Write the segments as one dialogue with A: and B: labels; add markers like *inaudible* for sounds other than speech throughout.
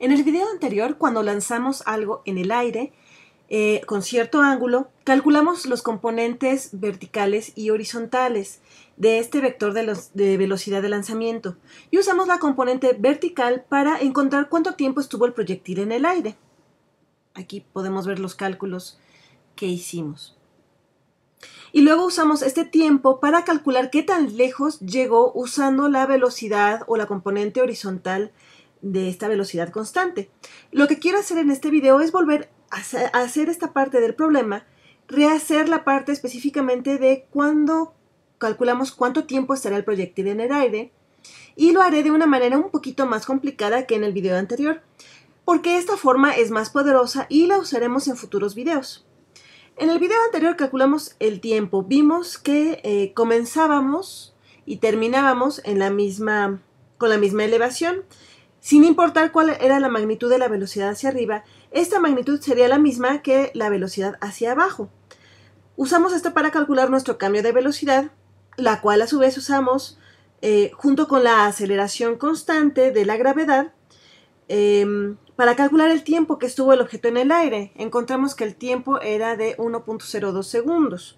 A: En el video anterior, cuando lanzamos algo en el aire, eh, con cierto ángulo, calculamos los componentes verticales y horizontales de este vector de, de, velocidad de lanzamiento y usamos la componente vertical para encontrar cuánto tiempo estuvo el proyectil en el aire. Aquí podemos ver los cálculos que hicimos. Y luego usamos este tiempo para calcular qué tan lejos llegó usando la velocidad o la componente horizontal de esta velocidad constante. Lo que quiero hacer en este video es volver a hacer esta parte del problema, rehacer la parte específicamente de cuándo calculamos cuánto tiempo estará el proyectil en el aire y lo haré de una manera un poquito más complicada que en el video anterior, porque esta forma es más poderosa y la usaremos en futuros videos. En el video anterior calculamos el tiempo, vimos que eh, comenzábamos y terminábamos en la misma, con la misma elevación, sin importar cuál era la magnitud de la velocidad hacia arriba, esta magnitud sería la misma que la velocidad hacia abajo. Usamos esto para calcular nuestro cambio de velocidad, la cual a su vez usamos eh, junto con la aceleración constante de la gravedad em, para calcular el tiempo que estuvo el objeto en el aire. Encontramos que el tiempo era de 1.02 segundos.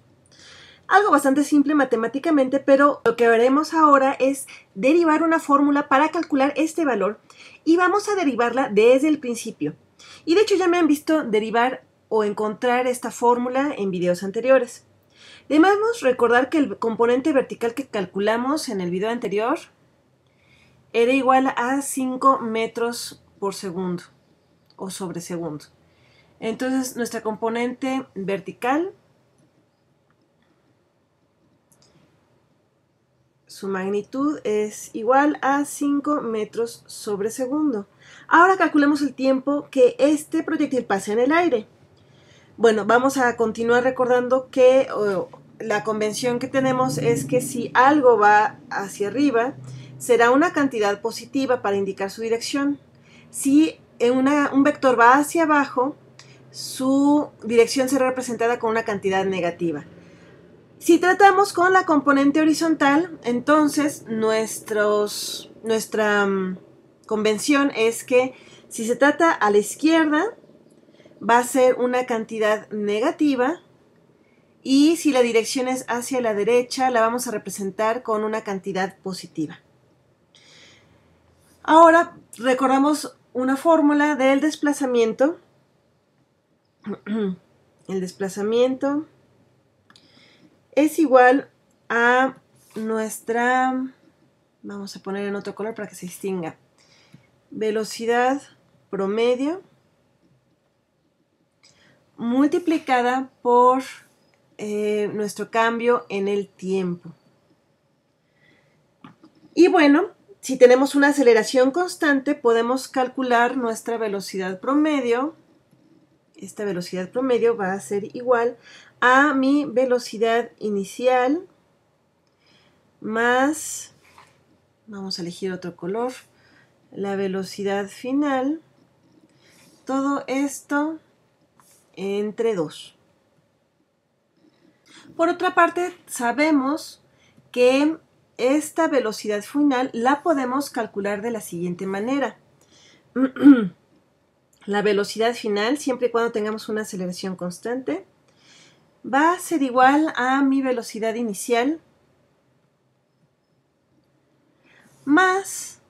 A: Algo bastante simple matemáticamente, pero lo que veremos ahora es derivar una fórmula para calcular este valor y vamos a derivarla desde el principio. Y de hecho ya me han visto derivar o encontrar esta fórmula en videos anteriores. Debemos recordar que el componente vertical que calculamos en el video anterior era igual a 5 metros por segundo o sobre segundo. Entonces nuestra componente vertical Su magnitud es igual a 5 metros sobre segundo. Ahora calculemos el tiempo que este proyectil pasa en el aire. Bueno, vamos a continuar recordando que la convención que tenemos es que si algo va hacia arriba, será una cantidad positiva para indicar su dirección. Si un vector va hacia abajo, su dirección será representada con una cantidad negativa. Si tratamos con la componente horizontal, entonces nuestra mm, convención es que si se trata a la izquierda, va a ser una cantidad negativa y si la dirección es hacia la derecha, la vamos a representar con una cantidad positiva. Ahora recordamos una fórmula del desplazamiento. *clears throat* El desplazamiento es igual a nuestra, vamos a poner en otro color para que se distinga, velocidad promedio multiplicada por eh, nuestro cambio en el tiempo. Y bueno, si tenemos una aceleración constante, podemos calcular nuestra velocidad promedio. Esta velocidad promedio va a ser igual a mi velocidad inicial más, vamos a elegir otro color, la velocidad final, todo esto entre 2. Por otra parte, sabemos que esta velocidad final la podemos calcular de la siguiente manera. *clears throat* la velocidad final, siempre y cuando tengamos una aceleración constante, va a ser igual a mi velocidad inicial más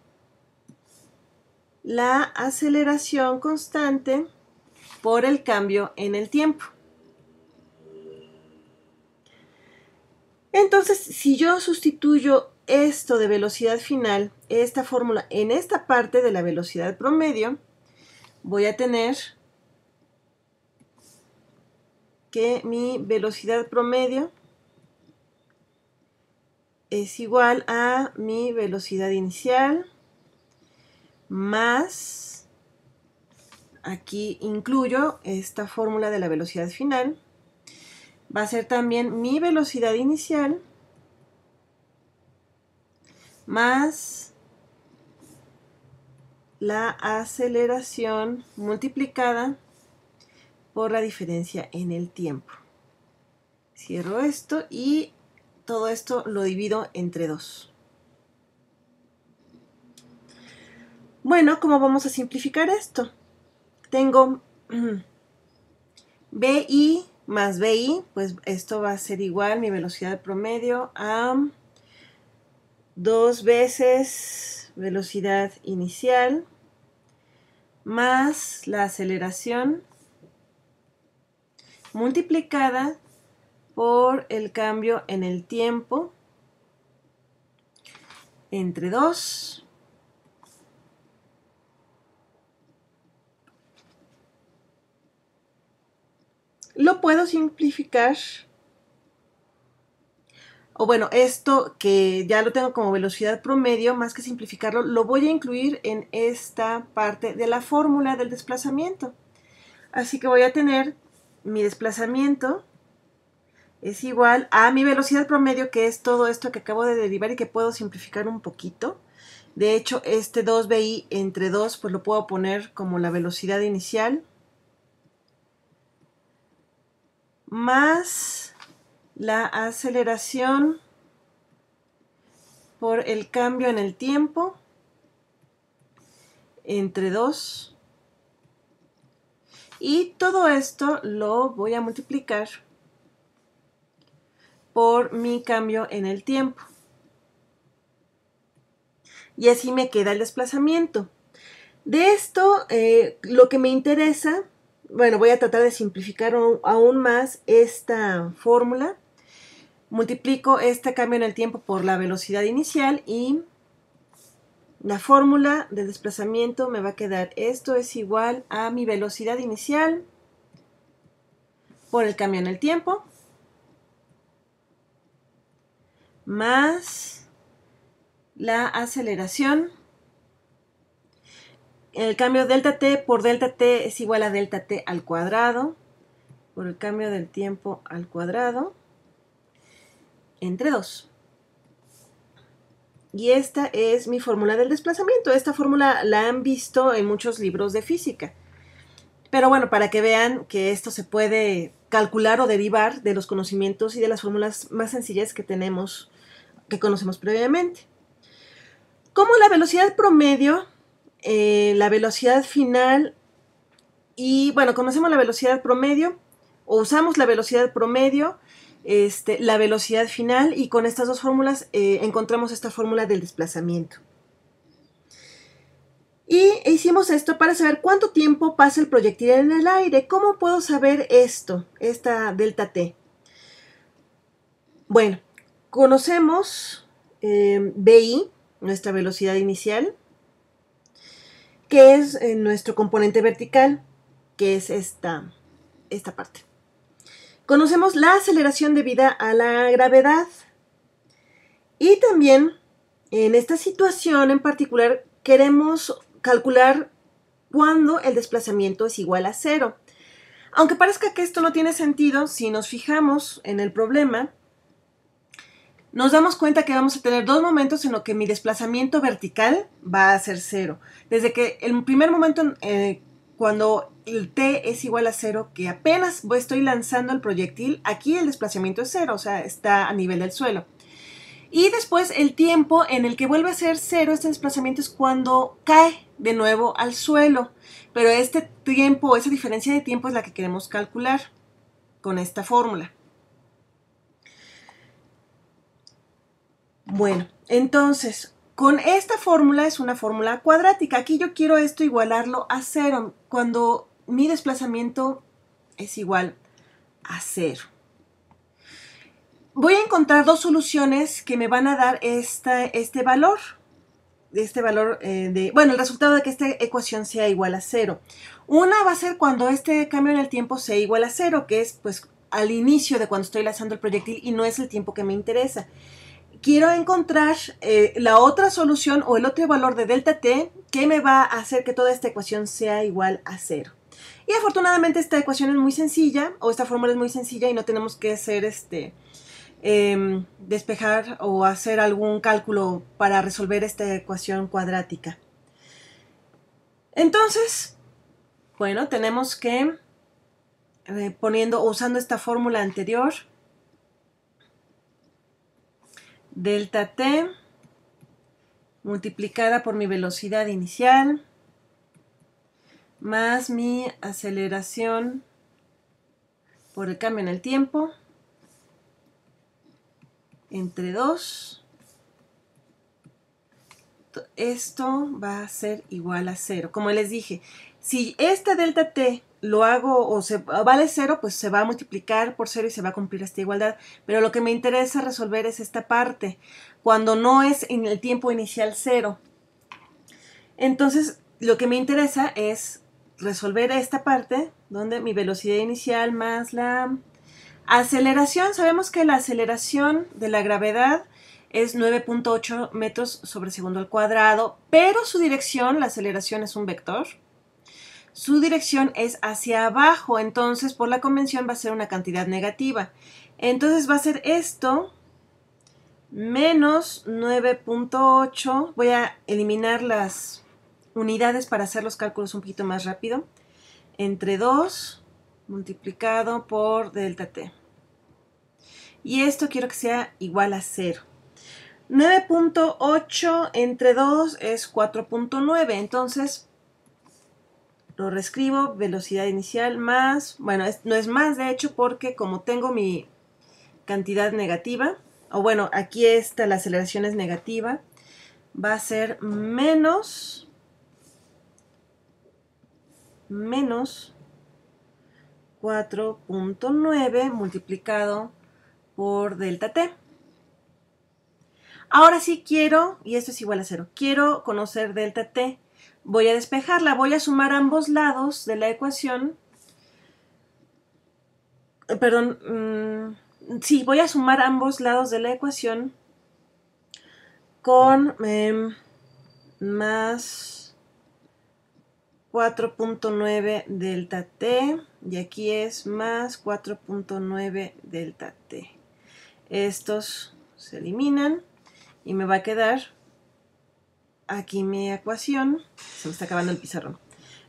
A: la aceleración constante por el cambio en el tiempo. Entonces, si yo sustituyo esto de velocidad final, esta fórmula, en esta parte de la velocidad promedio, voy a tener que mi velocidad promedio es igual a mi velocidad inicial más, aquí incluyo esta fórmula de la velocidad final, va a ser también mi velocidad inicial más la aceleración multiplicada por la diferencia en el tiempo. Cierro esto y todo esto lo divido entre dos. Bueno, ¿cómo vamos a simplificar esto? Tengo *clears throat* BI más BI, pues esto va a ser igual mi velocidad promedio a dos veces velocidad inicial más la aceleración multiplicada por el cambio en el tiempo entre 2 lo puedo simplificar o bueno, esto que ya lo tengo como velocidad promedio, más que simplificarlo, lo voy a incluir en esta parte de la fórmula del desplazamiento. Así que voy a tener mi desplazamiento es igual a mi velocidad promedio, que es todo esto que acabo de derivar y que puedo simplificar un poquito. De hecho, este 2bi entre 2, pues lo puedo poner como la velocidad inicial, más la aceleración por el cambio en el tiempo entre 2 y todo esto lo voy a multiplicar por mi cambio en el tiempo. Y así me queda el desplazamiento. De esto, eh, lo que me interesa, bueno, voy a tratar de simplificar aún más esta fórmula. Multiplico este cambio en el tiempo por la velocidad inicial y la fórmula de desplazamiento me va a quedar esto es igual a mi velocidad inicial por el cambio en el tiempo más la aceleración. El cambio delta t por delta t es igual a delta t al cuadrado por el cambio del tiempo al cuadrado entre 2. Y esta es mi fórmula del desplazamiento. Esta fórmula la han visto en muchos libros de física. Pero bueno, para que vean que esto se puede calcular o derivar de los conocimientos y de las fórmulas más sencillas que tenemos, que conocemos previamente. Como la velocidad promedio, eh, la velocidad final y bueno, conocemos la velocidad promedio o usamos la velocidad promedio este, la velocidad final y con estas dos fórmulas eh, encontramos esta fórmula del desplazamiento. Y hicimos esto para saber cuánto tiempo pasa el proyectil en el aire. ¿Cómo puedo saber esto, esta delta t? Bueno, conocemos eh, vi, nuestra velocidad inicial, que es eh, nuestro componente vertical, que es esta, esta parte. Conocemos la aceleración debida a la gravedad. Y también en esta situación en particular queremos calcular cuando el desplazamiento es igual a cero. Aunque parezca que esto no tiene sentido, si nos fijamos en el problema, nos damos cuenta que vamos a tener dos momentos en los que mi desplazamiento vertical va a ser cero. Desde que el primer momento, eh, cuando el T es igual a cero, que apenas estoy lanzando el proyectil, aquí el desplazamiento es cero, o sea, está a nivel del suelo. Y después el tiempo en el que vuelve a ser cero este desplazamiento es cuando cae de nuevo al suelo. Pero este tiempo, esa diferencia de tiempo es la que queremos calcular con esta fórmula. Bueno, entonces, con esta fórmula es una fórmula cuadrática. Aquí yo quiero esto igualarlo a cero. Cuando mi desplazamiento es igual a cero. Voy a encontrar dos soluciones que me van a dar este valor. Este valor eh, de. Bueno, el resultado de que esta ecuación sea igual a cero. Una va a ser cuando este cambio en el tiempo sea igual a cero, que es pues al inicio de cuando estoy lanzando el proyectil y no es el tiempo que me interesa. Quiero encontrar eh, la otra solución o el otro valor de delta t que me va a hacer que toda esta ecuación sea igual a cero. Y afortunadamente esta ecuación es muy sencilla, o esta fórmula es muy sencilla y no tenemos que hacer este, em, despejar o hacer algún cálculo para resolver esta ecuación cuadrática. Entonces, bueno, tenemos que eh, poniendo usando esta fórmula anterior, delta t multiplicada por mi velocidad inicial más mi aceleración por el cambio en el tiempo entre 2 esto va a ser igual a 0 como les dije si esta delta t lo hago o se vale 0 pues se va a multiplicar por 0 y se va a cumplir esta igualdad pero lo que me interesa resolver es esta parte cuando no es en el tiempo inicial 0 entonces lo que me interesa es resolver esta parte, donde mi velocidad inicial más la aceleración, sabemos que la aceleración de la gravedad es 9.8 metros sobre segundo al cuadrado, pero su dirección, la aceleración es un vector, su dirección es hacia abajo, entonces por la convención va a ser una cantidad negativa. Entonces va a ser esto menos 9.8, voy a eliminar las unidades para hacer los cálculos un poquito más rápido, entre 2 multiplicado por delta t. Y esto quiero que sea igual a 0. 9.8 entre 2 es 4.9, entonces lo reescribo, velocidad inicial más, bueno, no es más de hecho porque como tengo mi cantidad negativa, o bueno, aquí está la aceleración es negativa, va a ser menos menos 4.9 multiplicado por delta t. Ahora sí quiero, y esto es igual a cero, quiero conocer delta t. Voy a despejarla, voy a sumar ambos lados de la ecuación. Eh, perdón, mm, sí, voy a sumar ambos lados de la ecuación con em, más 4.9 delta T y aquí es más 4.9 delta T. Estos se eliminan y me va a quedar aquí mi ecuación. Se me está acabando el pizarrón.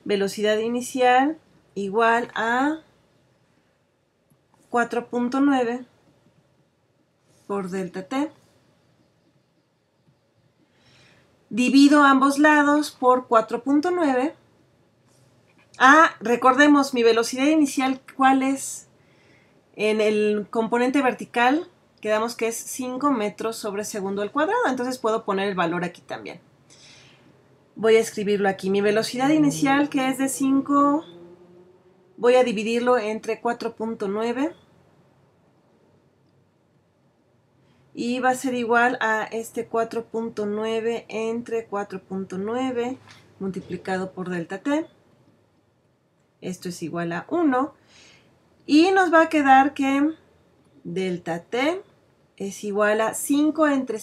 A: Velocidad inicial igual a 4.9 por delta T. Divido ambos lados por 4.9 Ah, recordemos, mi velocidad inicial, ¿cuál es? En el componente vertical quedamos que es 5 metros sobre segundo al cuadrado, entonces puedo poner el valor aquí también. Voy a escribirlo aquí. Mi velocidad inicial, que es de 5, voy a dividirlo entre 4.9 y va a ser igual a este 4.9 entre 4.9 multiplicado por delta t esto es igual a 1. Y nos va a quedar que delta t es igual a 5 entre,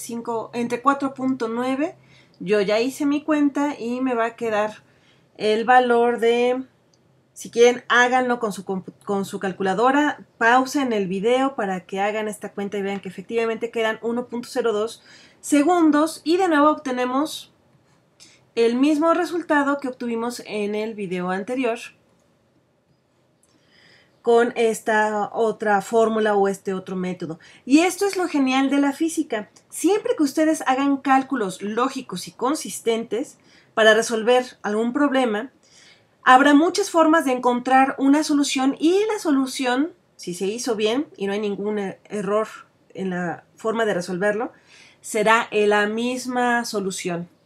A: entre 4.9. Yo ya hice mi cuenta y me va a quedar el valor de... Si quieren, háganlo con su, con su calculadora. Pausen el video para que hagan esta cuenta y vean que efectivamente quedan 1.02 segundos. Y de nuevo obtenemos el mismo resultado que obtuvimos en el video anterior con esta otra fórmula o este otro método. Y esto es lo genial de la física. Siempre que ustedes hagan cálculos lógicos y consistentes para resolver algún problema, habrá muchas formas de encontrar una solución y la solución, si se hizo bien y no hay ningún e-, error en la forma de resolverlo, será la misma solución.